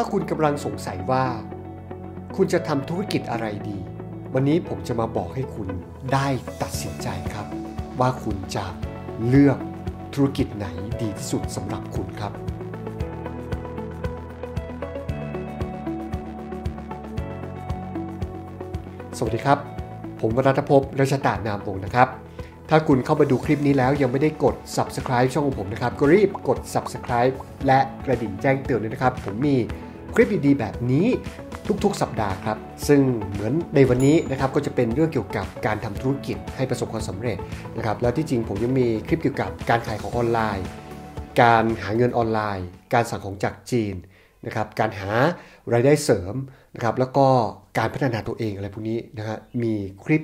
ถ้าคุณกำลังสงสัยว่า คุณจะทำธุรกิจอะไรดี วันนี้ผมจะมาบอกให้คุณได้ตัดสินใจครับ ว่าคุณจะเลือกธุรกิจไหนดีที่สุดสำหรับคุณครับ สวัสดีครับ ผมวรัตภพรัชตานามวงนะครับ ถ้าคุณเข้ามาดูคลิปนี้แล้ว ยังไม่ได้กด subscribe ช่องของผมนะครับก็รีบกด subscribe และกระดิ่งแจ้งเตือนด้วยนะครับ ผมมีคลิปดีๆ แบบนี้ทุกๆสัปดาห์ครับ ซึ่งเหมือนในวันนี้นะครับก็จะเป็นเรื่องเกี่ยวกับการทำธุรกิจให้ประสบความสำเร็จนะครับ แล้วที่จริงผมยังมีคลิปเกี่ยวกับการขายของออนไลน์ การหาเงินออนไลน์ การสั่งของจากจีนนะครับ การหารายได้เสริมนะครับ แล้วก็การพัฒนาตัวเองอะไรพวกนี้นะฮะ มีคลิป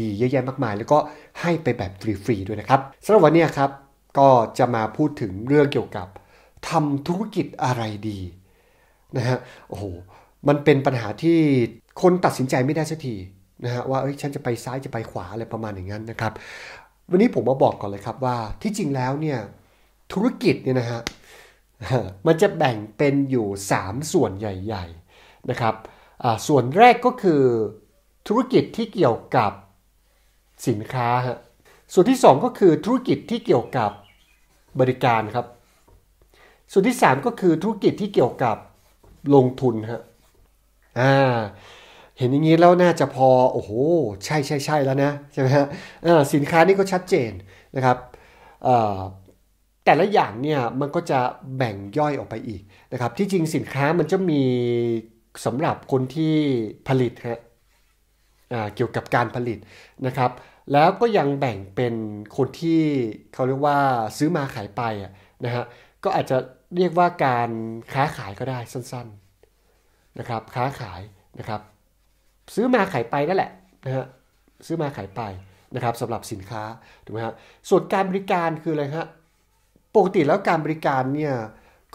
ดีๆ เยอะแยะมากมาย แล้วก็ให้ไปแบบฟรีๆ ด้วยนะครับสำหรับวันนี้ครับก็จะมาพูดถึงเรื่องเกี่ยวกับทำธุรกิจอะไรดีนะฮะโอ้โห มันเป็นปัญหาที่คนตัดสินใจไม่ได้สักทีนะฮะว่าเอ้ยฉันจะไปซ้ายจะไปขวาอะไร ประมาณอย่างนั้นนะครับวันนี้ผมมาบอกก่อนเลยครับว่า ที่จริงแล้วเนี่ยธุรกิจเนี่ยนะฮะมันจะแบ่งเป็นอยู่ 3 ส่วนใหญ่ๆนะครับส่วนแรกก็คือธุรกิจที่เกี่ยวกับสินค้าฮะส่วนที่ 2 ก็คือธุรกิจที่เกี่ยวกับบริการครับส่วนที่ 3 ก็คือธุรกิจที่เกี่ยวกับลงทุนฮะ อ่า เห็นอย่างนี้แล้วน่าจะพอ โอ้โห ใช่ใช่ใช่แล้วนะใช่ไหมฮะสินค้านี่ก็ชัดเจนนะครับแต่ละอย่างเนี่ยมันก็จะแบ่งย่อยออกไปอีกนะครับ ที่จริงสินค้ามันจะมีสำหรับคนที่ผลิตฮะเกี่ยวกับการผลิตนะครับ แล้วก็ยังแบ่งเป็นคนที่เขาเรียกว่าซื้อมาขายไปนะฮะก็อาจจะเรียกว่าการค้าขายก็ได้สั้นๆนะครับ ค้าขายนะครับ ซื้อมาขายไปนั่นแหละนะฮะซื้อมาขายไปนะครับสำหรับสินค้าถูกไหมฮะส่วนการบริการคืออะไรฮะปกติแล้วการบริการเนี่ย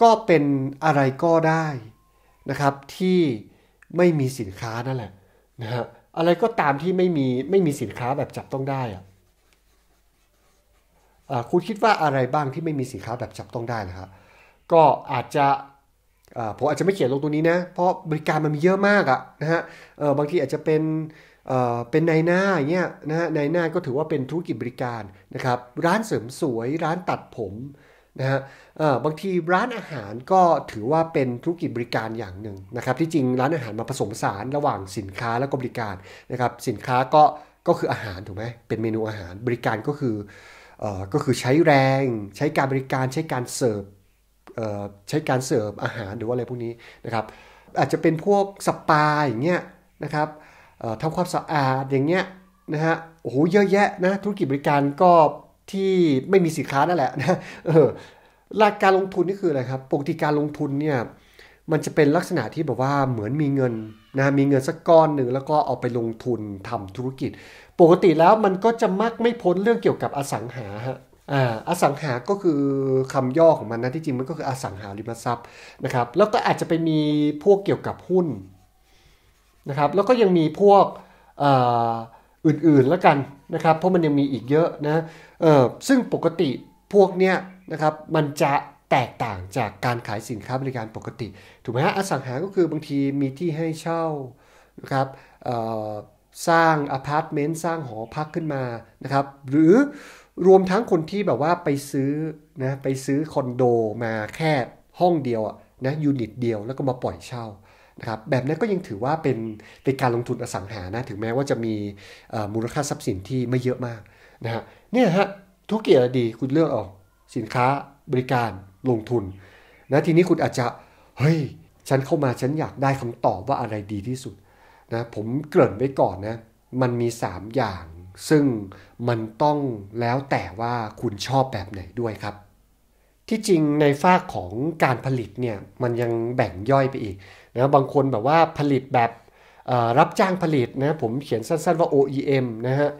ก็เป็นอะไรก็ได้นะครับ ที่ไม่มีสินค้านั่นแหละนะฮะอะไรก็ตามที่ไม่มีไม่มีสินค้าแบบจับต้องได้อะคุณคิดว่าอะไรบ้างที่ไม่มีสินค้าแบบจับต้องได้นะครับก็อาจจะผมอาจจะไม่เขียนลงตรงนี้นะ เพราะบริการมันมีเยอะมากอะนะฮะบางทีอาจจะเป็นเป็นนายหน้าอย่างเงี้ยนะฮะนายหน้าก็ถือว่าเป็นธุรกิจบริการนะครับ ร้านเสริมสวยร้านตัดผมนะฮะบางทีร้านอาหารก็ถือว่าเป็นธุรกิจบริการอย่างหนึ่งนะครับ ที่จริงร้านอาหารมาผสมผสานระหว่างสินค้าแล้วก็บริการนะครับ สินค้าก็ก็คืออาหารถูกไหมเป็นเมนูอาหารบริการก็คือก็คือใช้แรงใช้การบริการใช้การเสิร์ฟใช้การเสิร์ฟอาหารหรือว่าอะไรพวกนี้นะครับอาจจะเป็นพวกสปาอย่างเงี้ยนะครับทำความสะอาดอย่างเงี้ยนะฮะโอ้โหเยอะแยะนะธุรกิจบริการก็ที่ไม่มีสินค้านั่นแหละนะหลักการลงทุนนี่คืออะไรครับปกติการลงทุนเนี่ยมันจะเป็นลักษณะที่แบบว่าเหมือนมีเงินนะมีเงินสักก้อนหนึ่งแล้วก็เอาไปลงทุนทำธุรกิจ ปกติแล้วมันก็จะมักไม่พ้นเรื่องเกี่ยวกับอสังหาฮะอสังหาก็คือคำย่อของมันนะที่จริงมันก็คืออสังหาริมทรัพย์นะครับแล้วก็อาจจะไปมีพวกเกี่ยวกับหุ้นนะครับแล้วก็ยังมีพวกอื่นๆแล้วกันนะครับ เพราะมันยังมีอีกเยอะนะเออซึ่งปกติพวกเนี้ยนะครับมันจะแตกต่างจากการขายสินค้าบริการปกติ ถูกไหมฮะอสังหาก็คือบางทีมีที่ให้เช่านะครับสร้างอพาร์ตเมนต์สร้างหอพักขึ้นมานะครับหรือรวมทั้งคนที่แบบว่าไปซื้อนะไปซื้อคอนโดมาแค่ห้องเดียวนะยูนิตเดียว แล้วก็มาปล่อยเช่านะครับแบบนั้นก็ยังถือว่าเป็นเป็นการลงทุนอสังหานะถึงแม้ว่าจะมีมูลค่าทรัพย์สินที่ไม่เยอะมากนะฮะเนี่ยฮะทุเกียรติรดีคุณเลือกออกสินค้าบริการลงทุนนะทีนี้คุณอาจจะ เฮ้ย ฉันเข้ามาฉันอยากได้คำตอบว่าอะไรดีที่สุดนะผมเกริ่นไว้ก่อนนะมันมี 3 อย่าง ซึ่งมันต้องแล้วแต่ว่าคุณชอบแบบไหนด้วยครับ ที่จริงในฝากของการผลิตเนี่ย มันยังแบ่งย่อยไปอีกนะบางคนแบบว่าผลิตแบบรับจ้างผลิตนะผมเขียนสั้นๆ ว่า OEM นะฮะ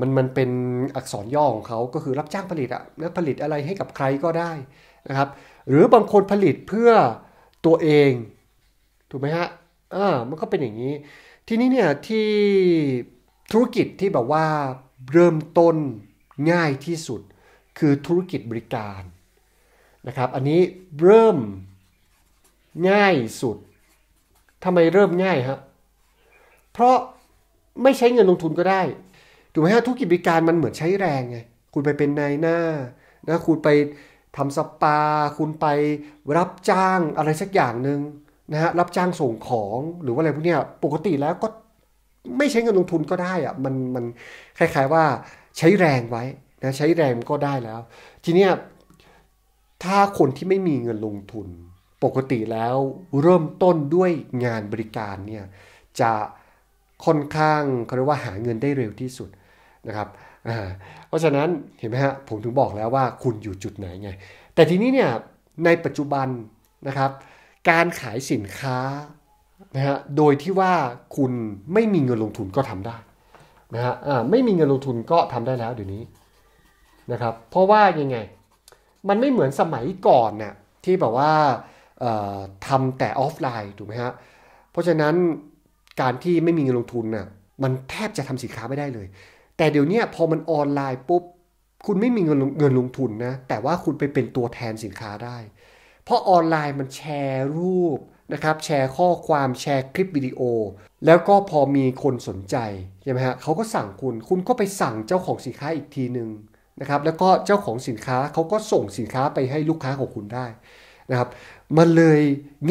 มันมันเป็นอักษรย่อของเขาก็คือรับจ้างผลิตอะะผลิตอะไรให้กับใครก็ได้นะครับหรือบางคนผลิตเพื่อตัวเอง ถูกไหมฮะอ่ามันก็เป็นอย่างนี้ทีนี้เนี่ยที่ธุรกิจที่แบบว่าเริ่มต้นง่ายที่สุด คือธุรกิจบริการนะครับ อันนี้เริ่มง่ายสุดทำไมเริ่มง่ายฮะเพราะไม่ใช้เงินลงทุนก็ได้ถูกไหมฮะธุรกิจบริการมันเหมือนใช้แรงไงคุณไปเป็นนายหน้านะคุณไปทำสปาคุณไปรับจ้างอะไรสักอย่างหนึ่งนะฮะรับจ้างส่งของ หรือว่าอะไรพวกเนี้ยปกติแล้วก็ไม่ใช้เงินลงทุนก็ได้อะมันมันคล้าย ๆว่าใช้แรงไว้นะใช้แรงก็ได้แล้ว ทีเนี้ยถ้าคนที่ไม่มีเงินลงทุน ปกติแล้วเริ่มต้นด้วยงานบริการเนี่ยจะค่อนข้างเขาเรียกว่าหาเงินได้เร็วที่สุดนะครับเพราะฉะนั้นเห็นไหมฮะผมถึงบอกแล้วว่าคุณอยู่จุดไหนไงแต่ทีนี้เนี่ยในปัจจุบันนะครับ การขายสินค้านะฮะโดยที่ว่าคุณไม่มีเงินลงทุนก็ทำได้นะฮะไม่มีเงินลงทุนก็ทำได้แล้วเดี๋ยวนี้นะครับ เพราะว่ายังไง มันไม่เหมือนสมัยก่อนเนี่ยที่แบบว่าทำแต่ออฟไลน์ถูกไหมฮะเพราะฉะนั้นการที่ไม่มีเงินลงทุนน่ะมันแทบจะทำสินค้าไม่ได้เลยแต่เดี๋ยวนี้พอมันออนไลน์ปุ๊บ คุณไม่มีเงินเงินลงทุนนะ แต่ว่าคุณไปเป็นตัวแทนสินค้าได้ เพราะออนไลน์มันแชร์รูปนะครับแชร์ข้อความแชร์คลิปวิดีโอ แล้วก็พอมีคนสนใจใช่ไหมฮะเขาก็สั่งคุณ คุณก็ไปสั่งเจ้าของสินค้าอีกทีหนึ่งนะครับแล้วก็เจ้าของสินค้าเขาก็ส่งสินค้าไปให้ลูกค้าของคุณได้นะครับมันเลย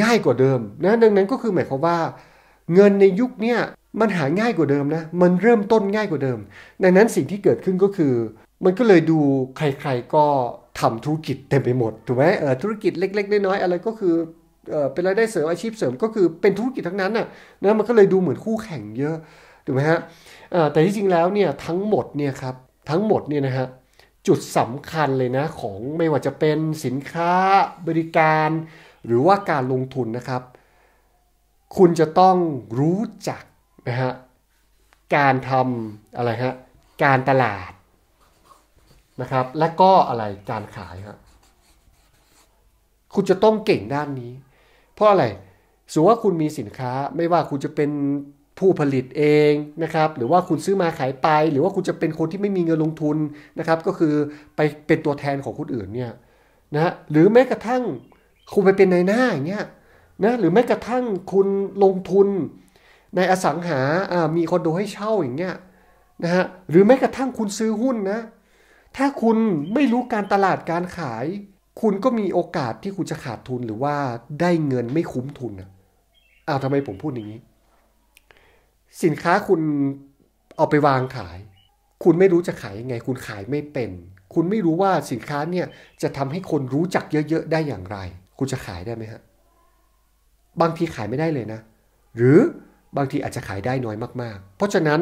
ง่ายกว่าเดิมนะดังนั้นก็คือหมายความว่า เงินในยุคนี้มันหาง่ายกว่าเดิมนะ มันเริ่มต้นง่ายกว่าเดิมดังนั้นสิ่งที่เกิดขึ้นก็คือ มันก็เลยดูใครๆก็ทำธุรกิจเต็มไปหมดถูกไหมเออธุรกิจเล็กๆน้อยๆอะไรก็คือ เออเป็นรายได้เสริมอาชีพเสริม ก็คือเป็นธุรกิจทั้งนั้นน่ะนะ มันก็เลยดูเหมือนคู่แข่งเยอะถูกไหมฮะแต่ที่จริงแล้วเนี่ยทั้งหมดเนี่ยครับทั้งหมดเนี่ยนะฮะจุดสำคัญเลยนะของไม่ว่าจะเป็นสินค้าบริการ หรือว่าการลงทุนนะครับคุณจะต้องรู้จักนะฮะการทำอะไรฮะการตลาดนะครับและก็อะไรการขายฮะคุณจะต้องเก่งด้านนี้ เพราะอะไรสมมติว่าคุณมีสินค้าไม่ว่าคุณจะเป็นผู้ผลิตเองนะครับหรือว่าคุณซื้อมาขายไป หรือว่าคุณจะเป็นคนที่ไม่มีเงินลงทุนนะครับก็คือไปเป็นตัวแทนของคนอื่นเนี่ยนะหรือแม้กระทั่งคุณไปเป็นนายหน้าอย่างเงี้ยนะหรือแม้กระทั่งคุณลงทุนในอสังหามีคอนโดให้เช่าอย่างเงี้ยนะฮะ หรือแม้กระทั่งคุณซื้อหุ้นนะ ถ้าคุณไม่รู้การตลาดการขาย คุณก็มีโอกาสที่คุณจะขาดทุนหรือว่าได้เงินไม่คุ้มทุนนะอ้าวทำไมผมพูดอย่างนี้ สินค้าคุณเอาไปวางขาย คุณไม่รู้จะขายยังไง คุณขายไม่เป็น คุณไม่รู้ว่าสินค้าเนี่ยจะทำให้คนรู้จักเยอะๆได้อย่างไร คุณจะขายได้ไหมฮะ บางทีขายไม่ได้เลยนะ หรือบางทีอาจจะขายได้น้อยมากๆ เพราะฉะนั้น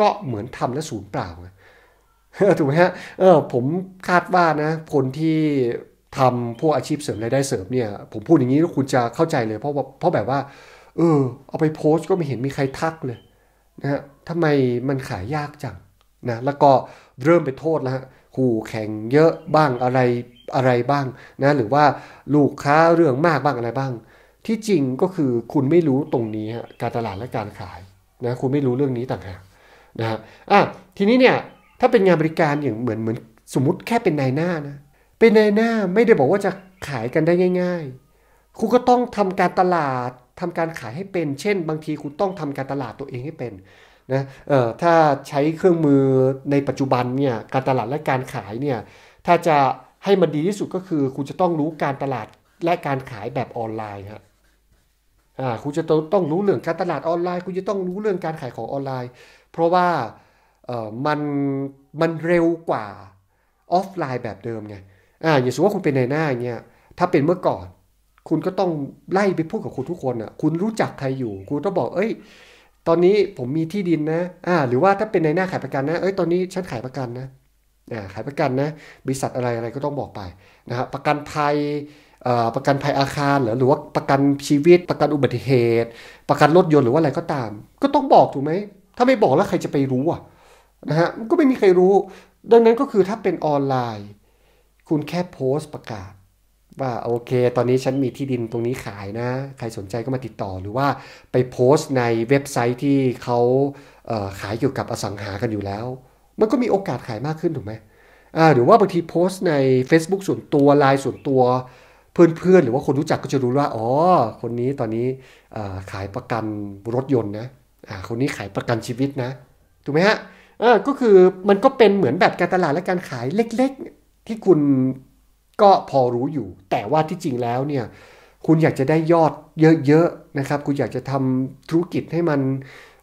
ก็เหมือนทำและศูนย์เปล่าถูกไหมฮะเออผมคาดว่านะ คนที่ทำพวกอาชีพเสริมรายได้เสริมเนี่ย ผมพูดอย่างนี้คุณจะเข้าใจเลยเพราะว่าเพราะแบบว่า เออเอาไปโพสก็ไม่เห็นมีใครทักเลยนะฮะทำไมมันขายยากจังนะแล้วก็เริ่มไปโทษแล้วฮะคู่แข่งเยอะบ้างอะไรอะไรบ้างนะหรือว่าลูกค้าเรื่องมากบ้างอะไรบ้างที่จริงก็คือคุณไม่รู้ตรงนี้การตลาดและการขายนะคุณไม่รู้เรื่องนี้ต่างหากนะฮะอ่ะทีนี้เนี่ยถ้าเป็นงานบริการอย่างเหมือนเหมือน สมมติแค่เป็นนายหน้านะเป็นนายหน้าไม่ได้บอกว่าจะขายกันได้ง่าย ๆ คุณก็ต้องทำการตลาดทำการขายให้เป็น เช่น บางทีคุณต้องทำการตลาดตัวเองให้เป็นนะเอ่อถ้าใช้เครื่องมือในปัจจุบันเนี่ยการตลาดและการขายเนี่ยถ้าจะให้มันดีที่สุดก็คือ คุณจะต้องรู้การตลาดและการขายแบบออนไลน์ับอ่าคุณจะต้องต้องรู้เรื่องการตลาดออนไลน์ คุณจะต้องรู้เรื่องการขายของออนไลน์ เพราะว่าเออ่มันมันเร็วกว่าออฟไลน์แบบเดิมไงอ่าอย่าสมมติว่าคุณเป็นในหน้าเงี้ยถ้าเป็นเมื่อก่อนคุณก็ต้องไล่ไปพูดกับคนทุกคนอ่ะ คุณรู้จักใครอยู่คุณต้องบอก เอ้ยตอนนี้ผมมีที่ดินนะ อ่า หรือว่าถ้าเป็นในหน้าขายประกันนะเอ้ยตอนนี้ฉันขายประกันนะอ่าขายประกันนะ บริษัทอะไรอะไรก็ต้องบอกไปนะครับประกันภัยประกันภัยอาคารหรือหรือว่าประกันชีวิต ประกันอุบัติเหตุ ประกันรถยนต์หรือว่าอะไรก็ตาม ก็ต้องบอกถูกไหม ถ้าไม่บอกแล้วใครจะไปรู้อ่ะนะฮะก็ไม่มีใครรู้ ดังนั้นก็คือถ้าเป็นออนไลน์ คุณแค่โพสต์ประกาศ ว่าโอเคตอนนี้ฉันมีที่ดินตรงนี้ขายนะ ใครสนใจก็มาติดต่อหรือว่าไปโพสต์ในเว็บไซต์ที่เขาเขายเกี่ยวกับอสังหากันอยู่แล้ว มันก็มีโอกาสขายมากขึ้นถูกไหมหรือว่าบางทีโพสต์ใน Facebook ส่วนตัวไลน์ส่วนตัวเพื่อนๆหรือว่าคนรู้จักก็จะรู้ว่าอ๋อคนนี้ตอนนี้ขายประกันรถยนต์นะคนนี้ขายประกันชีวิตนะถูกไหมฮะก็คือมันก็เป็นเหมือนแบบการตลาดและการขายเล็กๆ ที่คุณก็พอรู้อยู่ แต่ว่าที่จริงแล้วเนี่ยคุณอยากจะได้ยอดเยอะๆนะครับ คุณอยากจะทำธุรกิจให้มัน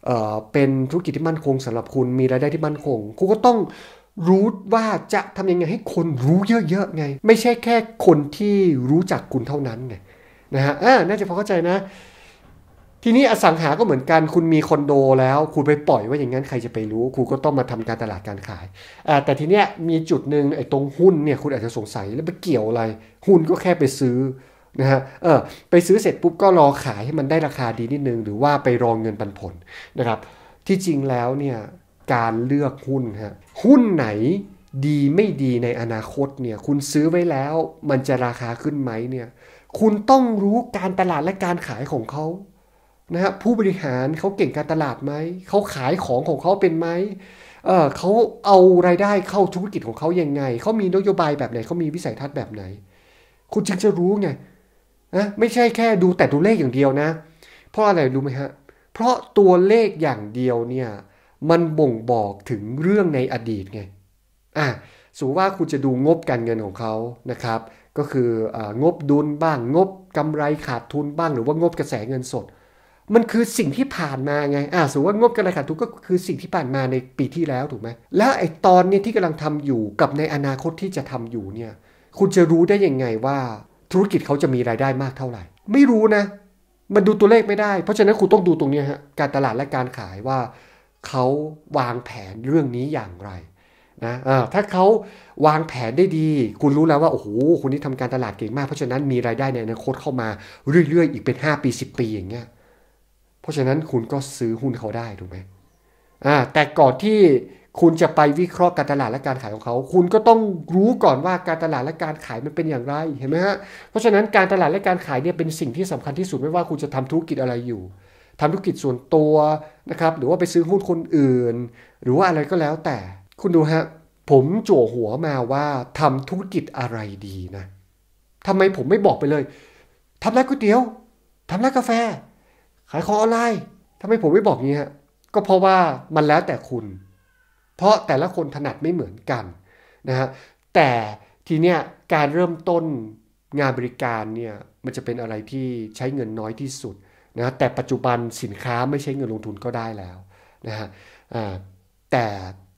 เเป็นธุรกิจที่มั่นคงสำหรับคุณมีรายได้ที่มั่นคง คุณก็ต้องรู้ว่าจะทำยังไงให้คนรู้เยอะๆไง ไม่ใช่แค่คนที่รู้จักคุณเท่านั้นไงนะฮะอ่าน่าจะพอเข้าใจนะ ทีนี้อสังหาก็เหมือนกัน คุณมีคอนโดแล้ว คุณไปปล่อยว่าอย่างนั้นใครจะไปรู้ คุณก็ต้องมาทำการตลาดการขายอ่าแต่ทีเนี้ยมีจุดหนึ่งไอ้ตรงหุ้นเนี่ย คุณอาจจะสงสัยแล้วไปเกี่ยวอะไร หุ้นก็แค่ไปซื้อ นะฮะเออ ไปซื้อเสร็จปุ๊บก็รอขายให้มันได้ราคาดีนิดนึงหรือว่าไปรองเงินปันผลนะครับ ที่จริงแล้วเนี่ยการเลือกหุ้นฮะหุ้นไหนดีไม่ดีในอนาคตเนี่ยคุณซื้อไว้แล้วมันจะราคาขึ้นไหมเนี่ยคุณต้องรู้การตลาดและการขายของเขานะฮะผู้บริหารเขาเก่งการตลาดไหม เขาขายของของเขาเป็นไหมเออเขาเอารายได้เข้าธุรกิจของเขายังไงเขามีนโยบายแบบไหนเขามีวิสัยทัศน์แบบไหน คุณจึงจะรู้ไงนะไม่ใช่แค่ดูแต่ตัวเลขอย่างเดียวนะ เพราะอะไรรู้ไหมฮะ เพราะตัวเลขอย่างเดียวเนี่ยมันบ่งบอกถึงเรื่องในอดีตไง อ่ะสูว่าคุณจะดูงบการเงินของเขานะครับ ก็คือองบดุลบ้าง งบกำไรขาดทุนบ้าง หรือว่างบกระแสเงินสด มันคือสิ่งที่ผ่านมาไง อ่าสมมติว่างบกำไรขาดทุนก็คือสิ่งที่ผ่านมาในปีที่แล้วถูกไหม แล้วไอ้ตอนนี้ที่กำลังทำอยู่กับในอนาคตที่จะทำอยู่เนี่ย คุณจะรู้ได้ยังไงว่า ธุรกิจเขาจะมีรายได้มากเท่าไหร่ ไม่รู้นะ มันดูตัวเลขไม่ได้ เพราะฉะนั้นคุณต้องดูตรงนี้ฮะ การตลาดและการขายว่าเขาวางแผนเรื่องนี้อย่างไร นะถ้าเขาวางแผนได้ดี คุณรู้แล้วว่าโอ้โหคุณนี่ทำการตลาดเก่งมาก เพราะฉะนั้นมีรายได้ในอนาคตเข้ามาเรื่อยๆ อีกเป็น5ปี10ปีอย่างเงี้ยเพราะฉะนั้นคุณก็ซื้อหุ้นเขาได้ถูกไหมอ่าแต่ก่อนที่คุณจะไปวิเคราะห์การตลาดและการขายของเขา คุณก็ต้องรู้ก่อนว่าการตลาดและการขายมันเป็นอย่างไรเห็นไหมฮะเพราะฉะนั้นการตลาดและการขายเนี่ยเป็นสิ่งที่สำคัญที่สุดไม่ว่าคุณจะทำธุรกิจอะไรอยู่ทำธุรกิจส่วนตัวนะครับ หรือว่าไปซื้อหุ้นคนอื่น หรือว่าอะไรก็แล้วแต่ คุณดูฮะผมจั่วหัวมาว่าทำธุรกิจอะไรดีนะทำไมผมไม่บอกไปเลยทำร้านก๋วยเตี๋ยวทำร้านกาแฟขายของออนไลน์ทำไมผมไม่บอกงี้ฮะก็เพราะว่ามันแล้วแต่คุณ เพราะแต่ละคนถนัดไม่เหมือนกันนะฮะแต่ทีเนี้ยการเริ่มต้นงานบริการเนี่ยมันจะเป็นอะไรที่ใช้เงินน้อยที่สุดนะแต่ปัจจุบันสินค้าไม่ใช่เงินลงทุนก็ได้แล้วนะฮะแต่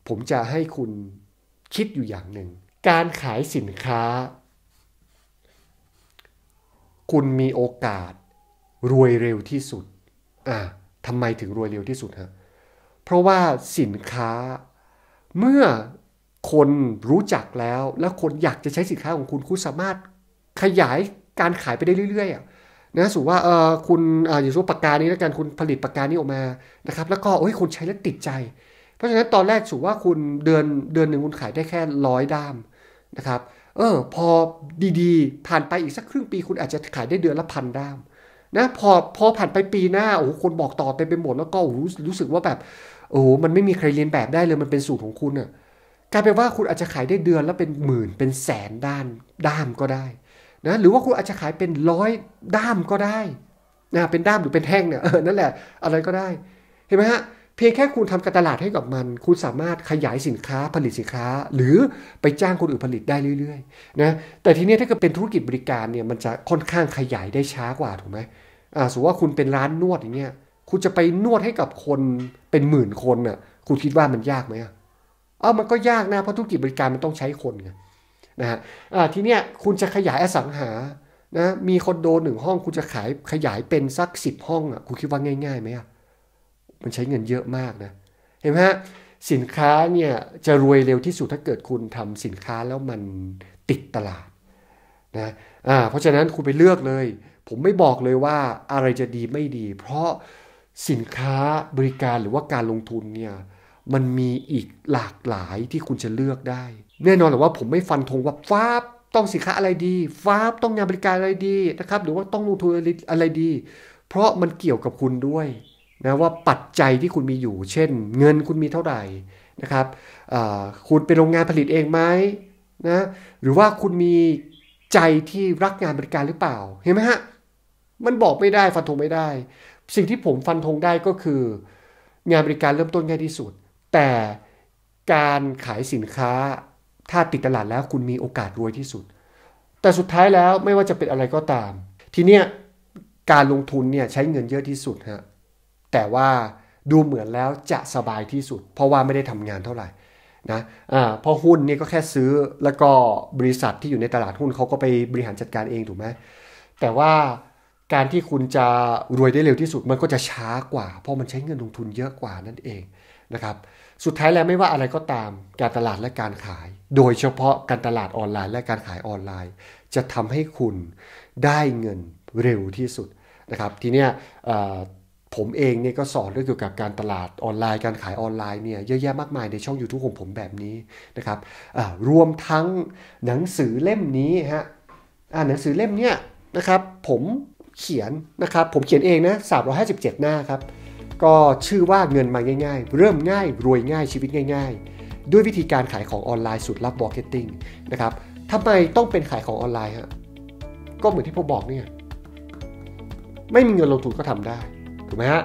ผมจะให้คุณคิดอยู่อย่างหนึ่ง การขายสินค้า คุณมีโอกาสรวยเร็วที่สุดอ่าทำไมถึงรวยเร็วที่สุดฮะเพราะว่าสินค้าเมื่อคนรู้จักแล้ว และคนอยากจะใช้สินค้าของคุณ คุณสามารถขยายการขายไปได้เรื่อย ๆนะสูว่าเออคุณอยู่สูปากกานี้แล้วกันคุณผลิตปากกานี้ออกมานะครับ แล้วก็โอ้ยคุณใช้แล้วติดใจ เพราะฉะนั้นตอนแรกสูว่าคุณเดือนเดือนหนึ่งคุณขายได้แค่ร้อยด้ามนะครับเออ พอดี ๆ ผ่านไปอีกสักครึ่งปี คุณอาจจะขายได้เดือนละพันด้ามนะพอพอผ่านไปปีหน้าโอ้โหคนบอกต่อไปเป็นหมดแล้วก็รู้รู้สึกว่าแบบ โอ้โหมันไม่มีใครเรียนแบบได้เลยมันเป็นสูตรของคุณอะ่ะกลายเป็นว่าคุณอาจจะขายได้เดือนแล้วเป็นหมื่นเป็นแสนด้านด้ามก็ได้นะหรือว่าคุณอาจจะขายเป็นร้อยด้ามก็ได้นะเป็นด้ามหรือเป็นแท่งเนี่ยนั่นแหละ อะไรก็ได้ เห็นไหมฮะเพียงแค่คุณทำการตลาดให้กับมัน คุณสามารถขยายสินค้าผลิตสินค้า หรือไปจ้างคนอื่นผลิตได้เรื่อยๆนะแต่ทีนี้ถ้าเกิดเป็นธุรกิจบริการเนี่ยมันจะค่อนข้างขยายได้ช้ากว่าถูกไหมอ่าสมมติว่าคุณเป็นร้านนวดอย่างเงี้ยคุณจะไปนวดให้กับคนเป็นหมื่นคนน่ะคุณคิดว่ามันยากไหมอ่ะอ้ามันก็ยากนะเพราะธุรกิจบริการมันต้องใช้คนไงนะฮะทีเนี้ย คุณจะขยายอสังหา นะ มีคอนโดหนึ่งห้องคุณจะขายขยายเป็นสักสิบห้องอ่ะ คุณคิดว่าง่ายๆไหมอ่ะ มันใช้เงินเยอะมากนะ เห็นไหมฮะ สินค้าเนี่ยจะรวยเร็วที่สุดถ้าเกิดคุณทำสินค้าแล้วมันติดตลาดนะ อ่า เพราะฉะนั้นคุณไปเลือกเลย ผมไม่บอกเลยว่าอะไรจะดีไม่ดี เพราะสินค้าบริการหรือว่าการลงทุนเนี่ยมันมีอีกหลากหลายที่คุณจะเลือกได้ แน่นอนหรือว่า ผมไม่ฟันธงว่าฟ้าต้องสินค้าอะไรดีฟ้าต้องงานบริการอะไรดีนะครับหรือว่าต้องลงทุนอะไรดี เพราะมันเกี่ยวกับคุณด้วยนะว่าปัจจัยที่คุณมีอยู่ เช่นเงินคุณมีเท่าไหร่นะครับคุณเป็นโรงงานผลิตเองไหมนะหรือว่าคุณมีใจที่รักงานบริการหรือเปล่าเห็นไหมฮะมันบอกไม่ได้ฟันธงไม่ได้ สิ่งที่ผมฟันธงได้ก็คือ งานบริการเริ่มต้นง่ายที่สุดแต่การขายสินค้าถ้าติดตลาดแล้วคุณมีโอกาสรวยที่สุด แต่สุดท้ายแล้วไม่ว่าจะเป็นอะไรก็ตาม ทีเนี้ยการลงทุนเนี่ยใช้เงินเยอะที่สุดฮะแต่ว่าดูเหมือนแล้วจะสบายที่สุด เพราะว่าไม่ได้ทำงานเท่าไหร่นะอ่าพอหุ้นเนี่ยก็แค่ซื้อแล้วก็บริษัทที่อยู่ในตลาดหุ้นเขาก็ไปบริหารจัดการเองถูกไหมแต่ว่าการที่คุณจะรวยได้เร็วที่สุดมันก็จะช้ากว่า เพราะมันใช้เงินลงทุนเยอะกว่านั่นเองนะครับสุดท้ายแล้วไม่ว่าอะไรก็ตามการตลาดและการขาย โดยเฉพาะการตลาดออนไลน์และการขายออนไลน์ จะทำให้คุณได้เงินเร็วที่สุดนะครับทีเนี้ยผมเองเนี่ยก็สอนเรื่องเกี่ยวกับการตลาดออนไลน์ การขายออนไลน์เนี่ยเยอะแยะมากมายในช่อง YouTube ของผมแบบนี้นะครับรวมทั้งหนังสือเล่มนี้ฮะหนังสือเล่มเนี้ยนะครับผมเขียนนะครับผมเขียนเองนะ 357 หน้าครับก็ชื่อว่าเงินมาง่าย ๆ เริ่มง่าย รวยง่ายชีวิตง่าย ๆด้วยวิธีการขายของออนไลน์สุดลับบอร์เกตติ้งนะครับทำไมต้องเป็นขายของออนไลน์ฮะก็เหมือนที่ผมบอกเนี่ยไม่มีเงินลงทุนก็ทำได้ถูกไหมฮะ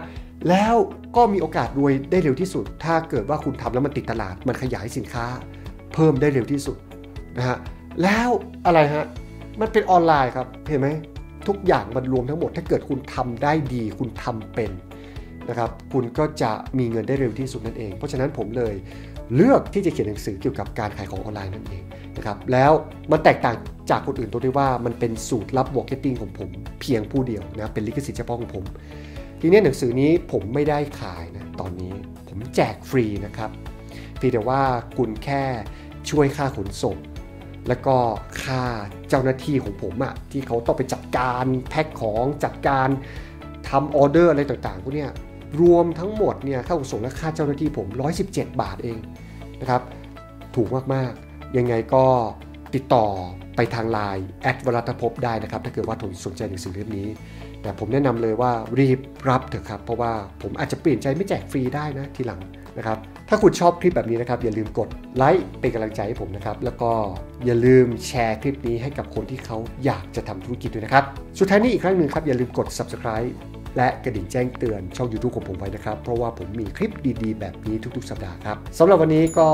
แล้วก็มีโอกาสรวยได้เร็วที่สุด ถ้าเกิดว่าคุณทำแล้วมันติดตลาดมันขยายสินค้า เพิ่มได้เร็วที่สุดนะฮะ แล้วอะไรฮะมันเป็นออนไลน์ครับเห็นไหมทุกอย่างมันรวมทั้งหมดถ้าเกิดคุณทำได้ดีคุณทำเป็นนะครับคุณก็จะมีเงินได้เร็วที่สุดนั่นเอง เพราะฉะนั้นผมเลยเลือกที่จะเขียนหนังสือเกี่ยวกับการขายของออนไลน์นั่นเองนะครับแล้วมันแตกต่างจากคนอื่นตรงที่ว่ามันเป็นสูตรลับบาร์เก็ตติ้งของผม เพียงผู้เดียวนะเป็นลิขสิทธิ์เฉพาะของผม ทีนี้หนังสือนี้ผมไม่ได้ขายนะตอนนี้ผมแจกฟรีนะครับฟรีแต่ว่าคุณแค่ช่วยค่าขนส่งแล้วก็ค่าเจ้าหน้าที่ของผมอะที่เขาต้องไปจัดการแพ็คของจัดการทำออเดอร์อะไรต่างๆพวกเนี้ยรวมทั้งหมดเนี่ยค่าขนส่งและค่าเจ้าหน้าที่ผม 117 บาทเองนะครับถูกมากๆ ยังไงก็ติดต่อไปทางไลน์แอดวรัตภพได้นะครับถ้าเกิดว่าุนสนใจหนังสือเล่มนี้ แต่ผมแนะนำเลยว่ารีบรับเถอะครับ เพราะว่าผมอาจจะเปลี่ยนใจไม่แจกฟรีได้นะทีหลังนะครับถ้าคุณชอบคลิปแบบนี้นะครับอย่าลืมกดไลค์เป็นกำลังใจให้ผมนะครับแล้วก็อย่าลืมแชร์คลิปนี้ให้กับคนที่เขาอยากจะทำธุรกิจด้วยนะครับสุดท้ายนี้อีกครั้งหนึ่งครับอย่าลืมกด subscribe และกระดิ่งแจ้งเตือนช่อง YouTube ของผมไว้นะครับ เพราะว่าผมมีคลิปดีๆ แบบนี้ทุกๆ สัปดาห์ครับสำหรับวันนี้ก็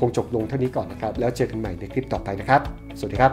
คงจบลงเท่านี้ก่อนนะครับ แล้วเจอกันใหม่ในคลิปต่อไปนะครับ สวัสดีครับ